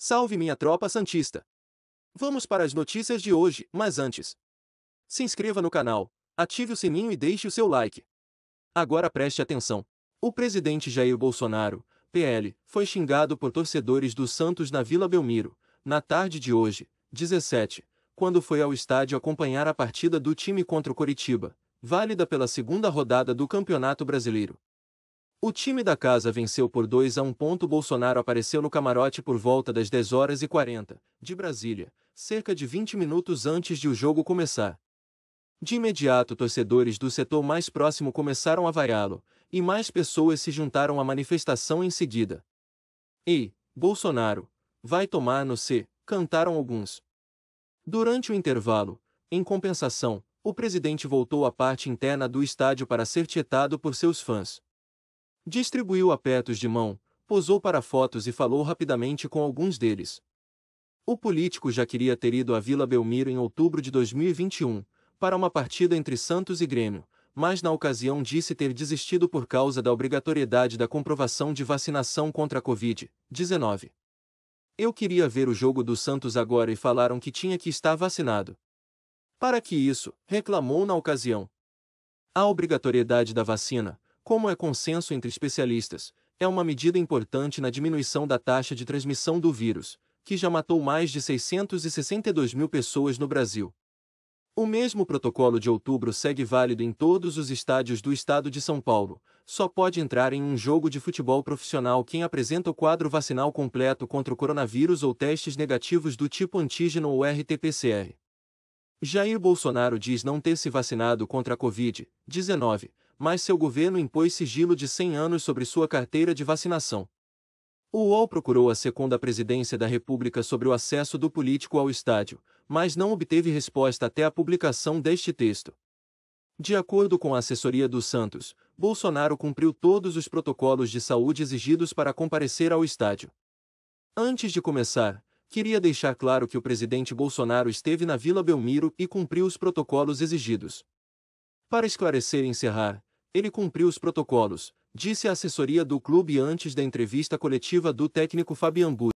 Salve minha tropa santista! Vamos para as notícias de hoje, mas antes. Se inscreva no canal, ative o sininho e deixe o seu like. Agora preste atenção. O presidente Jair Bolsonaro, PL, foi xingado por torcedores do Santos na Vila Belmiro, na tarde de hoje, 17, quando foi ao estádio acompanhar a partida do time contra o Coritiba, válida pela segunda rodada do Campeonato Brasileiro. O time da casa venceu por 2 a 1 ponto. Bolsonaro apareceu no camarote por volta das 10 horas e 40, de Brasília, cerca de 20 minutos antes de o jogo começar. De imediato, torcedores do setor mais próximo começaram a vaiá-lo, e mais pessoas se juntaram à manifestação em seguida. E, Bolsonaro, vai tomar no C, cantaram alguns. Durante o intervalo, em compensação, o presidente voltou à parte interna do estádio para ser tietado por seus fãs. Distribuiu apertos de mão, posou para fotos e falou rapidamente com alguns deles. O político já queria ter ido à Vila Belmiro em outubro de 2021, para uma partida entre Santos e Grêmio, mas na ocasião disse ter desistido por causa da obrigatoriedade da comprovação de vacinação contra a Covid-19. Eu queria ver o jogo do Santos agora e falaram que tinha que estar vacinado. Para que isso? reclamou na ocasião. A obrigatoriedade da vacina, como é consenso entre especialistas, é uma medida importante na diminuição da taxa de transmissão do vírus, que já matou mais de 662 mil pessoas no Brasil. O mesmo protocolo de outubro segue válido em todos os estádios do estado de São Paulo. Só pode entrar em um jogo de futebol profissional quem apresenta o quadro vacinal completo contra o coronavírus ou testes negativos do tipo antígeno ou RT-PCR. Jair Bolsonaro diz não ter se vacinado contra a Covid-19, mas seu governo impôs sigilo de 100 anos sobre sua carteira de vacinação. O UOL procurou a segunda presidência da República sobre o acesso do político ao estádio, mas não obteve resposta até a publicação deste texto. De acordo com a assessoria dos Santos, Bolsonaro cumpriu todos os protocolos de saúde exigidos para comparecer ao estádio. Antes de começar, queria deixar claro que o presidente Bolsonaro esteve na Vila Belmiro e cumpriu os protocolos exigidos. Para esclarecer e encerrar, ele cumpriu os protocolos, disse a assessoria do clube antes da entrevista coletiva do técnico Fabian Butt.